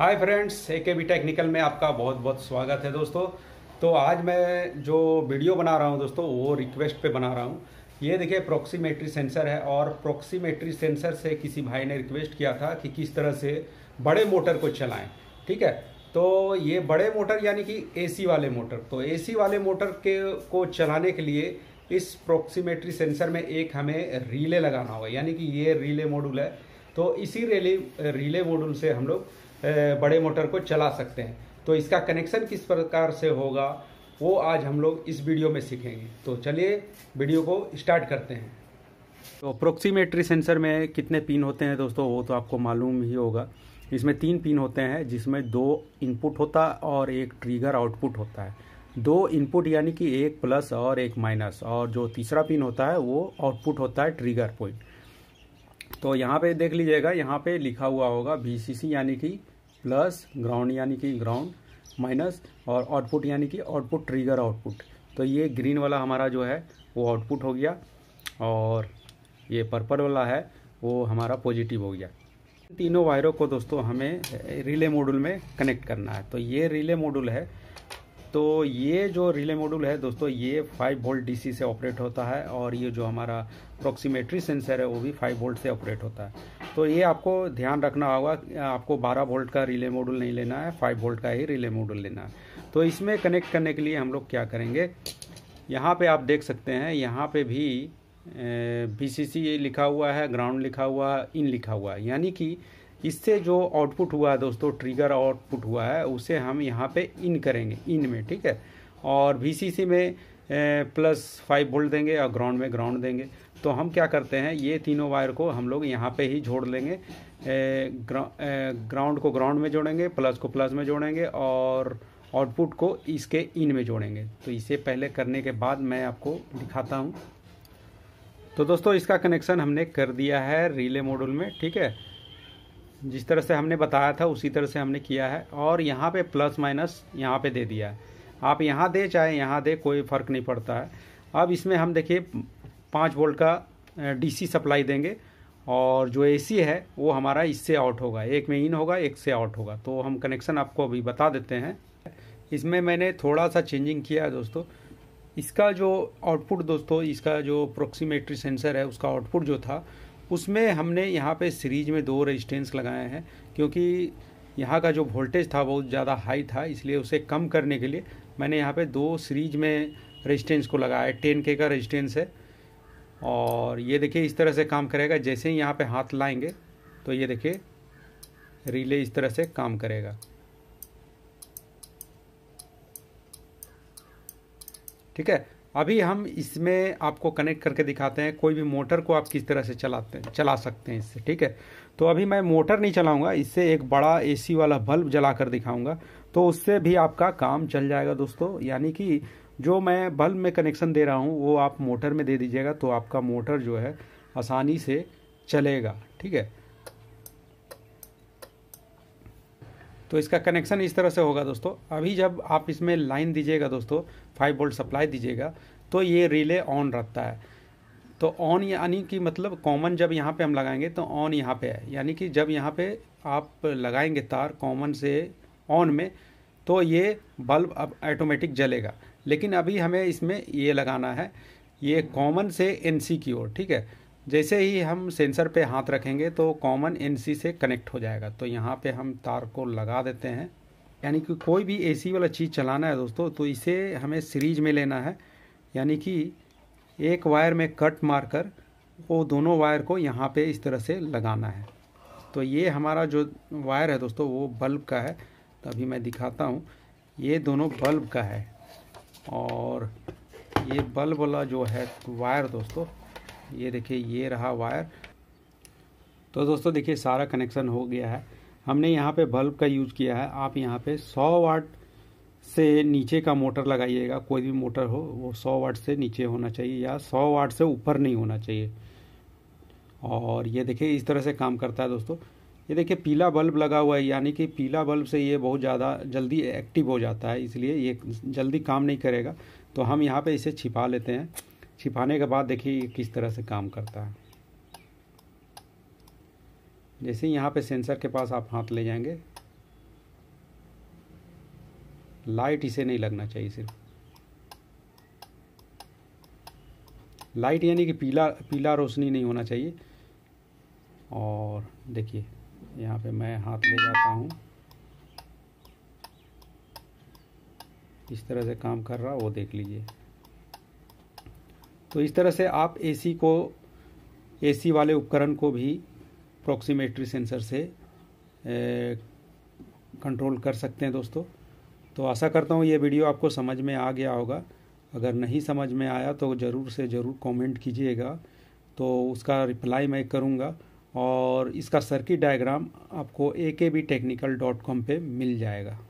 hi friends ए के B technical में आपका बहुत बहुत स्वागत है दोस्तों तो आज मैं जो वीडियो बना रहा हूँ दोस्तों वो रिक्वेस्ट पे बना रहा हूँ ये देखिए प्रोक्सीमेट्री सेंसर है और प्रोक्सीमेट्री सेंसर से किसी भाई ने रिक्वेस्ट किया था कि किस तरह से बड़े मोटर को चलाएं ठीक है तो ये बड़े मोटर यानी कि ए वाले मोटर तो ए वाले मोटर के को चलाने के लिए इस प्रोक्सीमेट्री सेंसर में एक हमें रीले लगाना होगा यानी कि ये रीले मॉडल है तो इसी रेले रीले मॉडल से हम लोग बड़े मोटर को चला सकते हैं तो इसका कनेक्शन किस प्रकार से होगा वो आज हम लोग इस वीडियो में सीखेंगे तो चलिए वीडियो को स्टार्ट करते हैं तो अप्रोक्सीमेटरी सेंसर में कितने पिन होते हैं दोस्तों वो तो आपको मालूम ही होगा इसमें तीन पिन होते हैं जिसमें दो इनपुट होता और एक ट्रिगर आउटपुट होता है दो इनपुट यानी कि एक प्लस और एक माइनस और जो तीसरा पिन होता है वो आउटपुट होता है ट्रिगर पॉइंट तो यहाँ पे देख लीजिएगा यहाँ पे लिखा हुआ होगा बी यानी कि प्लस ग्राउंड यानी कि ग्राउंड माइनस और आउटपुट यानी कि आउटपुट ट्रिगर आउटपुट तो ये ग्रीन वाला हमारा जो है वो आउटपुट हो गया और ये पर्पल वाला है वो हमारा पॉजिटिव हो गया तीनों वायरों को दोस्तों हमें रिले मॉड्यूल में कनेक्ट करना है तो ये रिले मॉड्यूल है तो ये जो रिले मॉड्यूल है दोस्तों ये 5 वोल्ट डीसी से ऑपरेट होता है और ये जो हमारा प्रोक्सीमेट्री सेंसर है वो भी 5 वोल्ट से ऑपरेट होता है तो ये आपको ध्यान रखना होगा आपको 12 वोल्ट का रिले मॉड्यूल नहीं लेना है 5 वोल्ट का ही रिले मॉड्यूल लेना है तो इसमें कनेक्ट करने के लिए हम लोग क्या करेंगे यहाँ पर आप देख सकते हैं यहाँ पर भी बी लिखा हुआ है ग्राउंड लिखा हुआ इन लिखा हुआ है यानी कि इससे जो आउटपुट हुआ है दोस्तों ट्रिगर आउटपुट हुआ है उसे हम यहाँ पे इन करेंगे इन में ठीक है और वी में प्लस फाइव वोल्ट देंगे और ग्राउंड में ग्राउंड देंगे तो हम क्या करते हैं ये तीनों वायर को हम लोग यहाँ पे ही जोड़ लेंगे ग्राउंड को ग्राउंड में जोड़ेंगे प्लस को प्लस में जोड़ेंगे और आउटपुट को इसके इन में जोड़ेंगे तो इसे पहले करने के बाद मैं आपको दिखाता हूँ तो दोस्तों इसका कनेक्शन हमने कर दिया है रिले मॉडल में ठीक है जिस तरह से हमने बताया था उसी तरह से हमने किया है और यहाँ पे प्लस माइनस यहाँ पे दे दिया है आप यहाँ दे चाहे यहाँ दे कोई फ़र्क नहीं पड़ता है अब इसमें हम देखिए पाँच वोल्ट का डीसी सप्लाई देंगे और जो एसी है वो हमारा इससे आउट होगा एक में इन होगा एक से आउट होगा तो हम कनेक्शन आपको अभी बता देते हैं इसमें मैंने थोड़ा सा चेंजिंग किया है दोस्तों इसका जो आउटपुट दोस्तों इसका जो प्रोक्सीमेट्री सेंसर है उसका आउटपुट जो था उसमें हमने यहाँ पे सीरीज में दो रेजिस्टेंस लगाए हैं क्योंकि यहाँ का जो वोल्टेज था बहुत ज़्यादा हाई था इसलिए उसे कम करने के लिए मैंने यहाँ पे दो सीरीज में रेजिस्टेंस को लगाया है टेन के का रेजिस्टेंस है और ये देखिए इस तरह से काम करेगा जैसे ही यहाँ पे हाथ लाएंगे तो ये देखिए रिले इस तरह से काम करेगा ठीक है अभी हम इसमें आपको कनेक्ट करके दिखाते हैं कोई भी मोटर को आप किस तरह से चलाते हैं चला सकते हैं इससे ठीक है तो अभी मैं मोटर नहीं चलाऊंगा इससे एक बड़ा एसी वाला बल्ब जला कर दिखाऊंगा तो उससे भी आपका काम चल जाएगा दोस्तों यानी कि जो मैं बल्ब में कनेक्शन दे रहा हूँ वो आप मोटर में दे दीजिएगा तो आपका मोटर जो है आसानी से चलेगा ठीक है तो इसका कनेक्शन इस तरह से होगा दोस्तों अभी जब आप इसमें लाइन दीजिएगा दोस्तों फाइव वोल्ट सप्लाई दीजिएगा तो ये रिले ऑन रहता है तो ऑन यानी कि मतलब कॉमन जब यहाँ पे हम लगाएंगे तो ऑन यहाँ पे है यानी कि जब यहाँ पे आप लगाएंगे तार कॉमन से ऑन में तो ये बल्ब अब ऑटोमेटिक जलेगा लेकिन अभी हमें इसमें ये लगाना है ये कॉमन से एन की ओर ठीक है जैसे ही हम सेंसर पे हाथ रखेंगे तो कॉमन एन से कनेक्ट हो जाएगा तो यहाँ पे हम तार को लगा देते हैं यानी कि कोई भी एसी वाला चीज़ चलाना है दोस्तों तो इसे हमें सीरीज में लेना है यानी कि एक वायर में कट मारकर वो दोनों वायर को यहाँ पे इस तरह से लगाना है तो ये हमारा जो वायर है दोस्तों वो बल्ब का है तो अभी मैं दिखाता हूँ ये दोनों बल्ब का है और ये बल्ब वाला जो है वायर दोस्तों ये देखिए ये रहा वायर तो दोस्तों देखिए सारा कनेक्शन हो गया है हमने यहाँ पे बल्ब का यूज़ किया है आप यहाँ पे 100 वाट से नीचे का मोटर लगाइएगा कोई भी मोटर हो वो 100 वाट से नीचे होना चाहिए या 100 वाट से ऊपर नहीं होना चाहिए और ये देखिए इस तरह से काम करता है दोस्तों ये देखिए पीला बल्ब लगा हुआ है यानी कि पीला बल्ब से ये बहुत ज़्यादा जल्दी एक्टिव हो जाता है इसलिए ये जल्दी काम नहीं करेगा तो हम यहाँ पर इसे छिपा लेते हैं छिपाने के बाद देखिए ये किस तरह से काम करता है जैसे यहाँ पे सेंसर के पास आप हाथ ले जाएंगे लाइट इसे नहीं लगना चाहिए सिर्फ लाइट यानी कि पीला पीला रोशनी नहीं होना चाहिए और देखिए यहाँ पे मैं हाथ ले जाता हूँ इस तरह से काम कर रहा वो देख लीजिए तो इस तरह से आप एसी को एसी वाले उपकरण को भी प्रोक्सीमेट्री सेंसर से कंट्रोल कर सकते हैं दोस्तों तो आशा करता हूँ ये वीडियो आपको समझ में आ गया होगा अगर नहीं समझ में आया तो ज़रूर से ज़रूर कमेंट कीजिएगा तो उसका रिप्लाई मैं करूँगा और इसका सर्किट डायग्राम आपको ए के बी टेक्निकल डॉट कॉम पर मिल जाएगा